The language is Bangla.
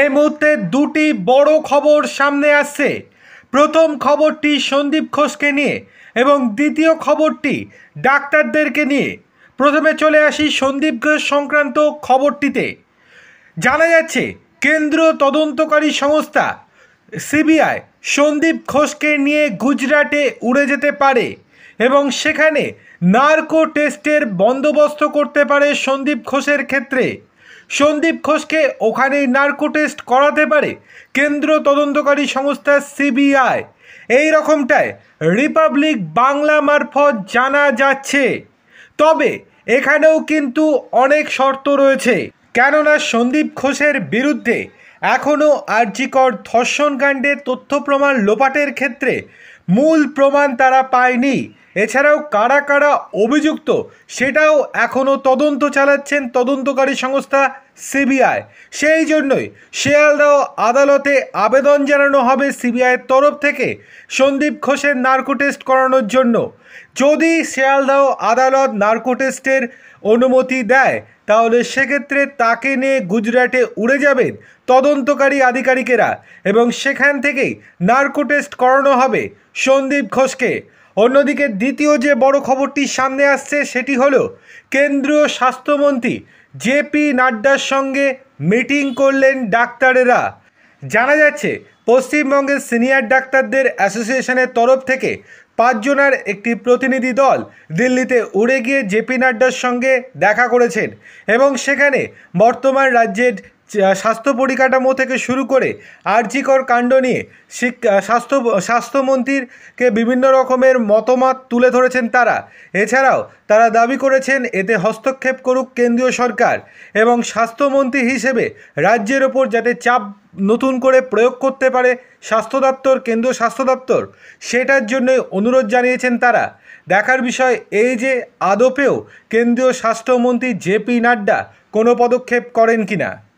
এই মুহূর্তে দুটি বড় খবর সামনে আসছে প্রথম খবরটি সন্দীপ ঘোষকে নিয়ে এবং দ্বিতীয় খবরটি ডাক্তারদেরকে নিয়ে প্রথমে চলে আসি সন্দীপ ঘোষ সংক্রান্ত খবরটিতে জানা যাচ্ছে কেন্দ্র তদন্তকারী সংস্থা সিবিআই সন্দীপ ঘোষকে নিয়ে গুজরাটে উড়ে যেতে পারে এবং সেখানে নার্কো টেস্টের বন্দোবস্ত করতে পারে সন্দীপ ঘোষের ক্ষেত্রে সন্দীপ ঘোষকে ওখানেই নার্কো টেস্ট করাতে পারে কেন্দ্র তদন্তকারী সংস্থা সিবিআই এই রকমটায় রিপাবলিক বাংলা মারফত জানা যাচ্ছে তবে এখানেও কিন্তু অনেক শর্ত রয়েছে কেননা সন্দীপ ঘোষের বিরুদ্ধে এখনও আর্যিকর ধর্ষণকাণ্ডে তথ্য প্রমাণ লোপাটের ক্ষেত্রে মূল প্রমাণ তারা পায়নি এছাড়াও কারা কারা অভিযুক্ত সেটাও এখনও তদন্ত চালাচ্ছেন তদন্তকারী সংস্থা সিবিআই সেই জন্যই শেয়ালদাহ আদালতে আবেদন জানানো হবে সিবিআইয়ের তরফ থেকে সন্দীপ ঘোষের নার্কো টেস্ট করানোর জন্য যদি শিয়ালদাহ আদালত নার্কো টেস্টের অনুমতি দেয় তাহলে সেক্ষেত্রে তাকে নিয়ে গুজরাটে উড়ে যাবেন তদন্তকারী আধিকারিকেরা এবং সেখান থেকেই নার্কো টেস্ট করানো হবে সন্দীপ ঘোষকে অন্যদিকে দ্বিতীয় যে বড় খবরটি সামনে আসছে সেটি হলো কেন্দ্রীয় স্বাস্থ্যমন্ত্রী জেপি নাড্ডার সঙ্গে মিটিং করলেন ডাক্তারেরা জানা যাচ্ছে পশ্চিমবঙ্গের সিনিয়র ডাক্তারদের অ্যাসোসিয়েশনের তরফ থেকে পাঁচজনের একটি প্রতিনিধি দল দিল্লিতে উড়ে গিয়ে জেপি নাড্ডার সঙ্গে দেখা করেছেন এবং সেখানে বর্তমান রাজ্যের স্বাস্থ্য পরিকাঠামো থেকে শুরু করে আর্যিকর কাণ্ড নিয়ে শিক্ষা স্বাস্থ্য স্বাস্থ্যমন্ত্রীকে বিভিন্ন রকমের মতমত তুলে ধরেছেন তারা এছাড়াও তারা দাবি করেছেন এতে হস্তক্ষেপ করুক কেন্দ্রীয় সরকার এবং স্বাস্থ্যমন্ত্রী হিসেবে রাজ্যের ওপর যাতে চাপ নতুন করে প্রয়োগ করতে পারে স্বাস্থ্য দপ্তর কেন্দ্রীয় স্বাস্থ্য দপ্তর সেটার জন্যই অনুরোধ জানিয়েছেন তারা দেখার বিষয় এই যে আদপেও কেন্দ্রীয় স্বাস্থ্যমন্ত্রী জেপি নাড্ডা কোনো পদক্ষেপ করেন কিনা